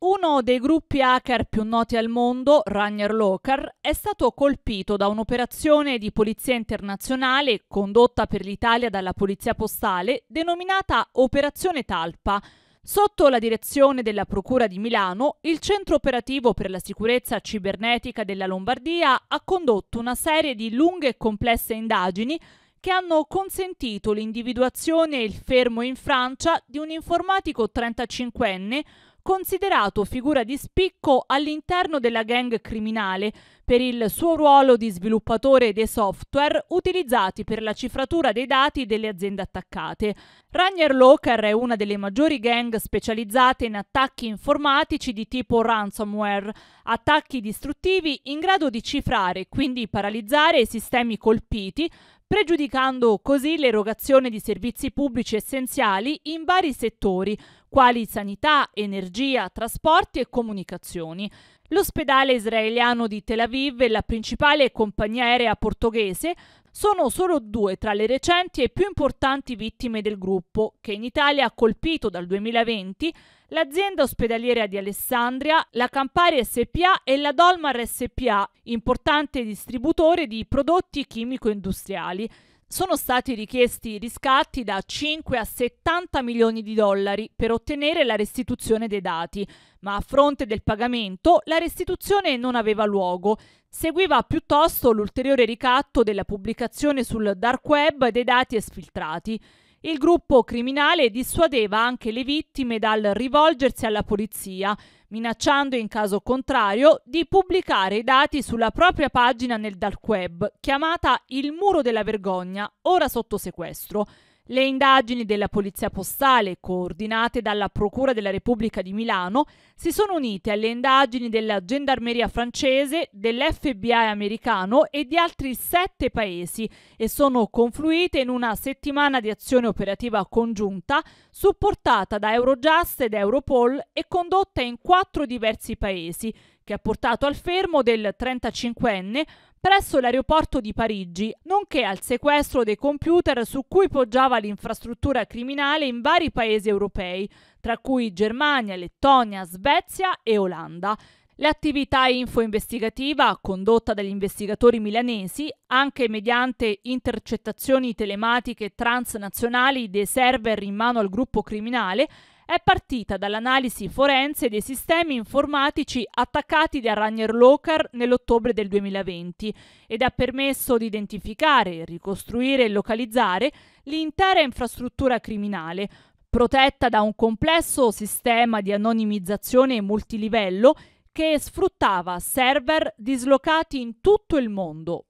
Uno dei gruppi hacker più noti al mondo, Ragnar Locker, è stato colpito da un'operazione di polizia internazionale condotta per l'Italia dalla Polizia Postale, denominata Operazione Talpa. Sotto la direzione della Procura di Milano, il Centro Operativo per la Sicurezza Cibernetica della Lombardia ha condotto una serie di lunghe e complesse indagini che hanno consentito l'individuazione e il fermo in Francia di un informatico 35enne considerato figura di spicco all'interno della gang criminale, per il suo ruolo di sviluppatore dei software utilizzati per la cifratura dei dati delle aziende attaccate. Ranier Locker è una delle maggiori gang specializzate in attacchi informatici di tipo ransomware, attacchi distruttivi in grado di cifrare e quindi paralizzare i sistemi colpiti pregiudicando così l'erogazione di servizi pubblici essenziali in vari settori, quali sanità, energia, trasporti e comunicazioni. L'ospedale israeliano di Tel Aviv e la principale compagnia aerea portoghese sono solo due tra le recenti e più importanti vittime del gruppo, che in Italia ha colpito dal 2020 l'azienda ospedaliera di Alessandria, la Campari SPA e la Dolmar SPA, importante distributore di prodotti chimico-industriali. Sono stati richiesti riscatti da 5 a 70 milioni di dollari per ottenere la restituzione dei dati, ma a fronte del pagamento la restituzione non aveva luogo. Seguiva piuttosto l'ulteriore ricatto della pubblicazione sul dark web dei dati esfiltrati. Il gruppo criminale dissuadeva anche le vittime dal rivolgersi alla polizia, minacciando in caso contrario di pubblicare i dati sulla propria pagina nel dark web, chiamata Il muro della vergogna, ora sotto sequestro le indagini della Polizia Postale, coordinate dalla Procura della Repubblica di Milano, si sono unite alle indagini della Gendarmeria francese, dell'FBI americano e di altri sette paesi e sono confluite in una settimana di azione operativa congiunta supportata da Eurojust ed Europol e condotta in quattro diversi paesi, che ha portato al fermo del 35enne presso l'aeroporto di Parigi, nonché al sequestro dei computer su cui poggiava l'infrastruttura criminale in vari paesi europei, tra cui Germania, Lettonia, Svezia e Olanda. L'attività info investigativa, condotta dagli investigatori milanesi, anche mediante intercettazioni telematiche transnazionali dei server in mano al gruppo criminale, è partita dall'analisi forense dei sistemi informatici attaccati da Ragnar Locar nell'ottobre del 2020 ed ha permesso di identificare, ricostruire e localizzare l'intera infrastruttura criminale, protetta da un complesso sistema di anonimizzazione multilivello che sfruttava server dislocati in tutto il mondo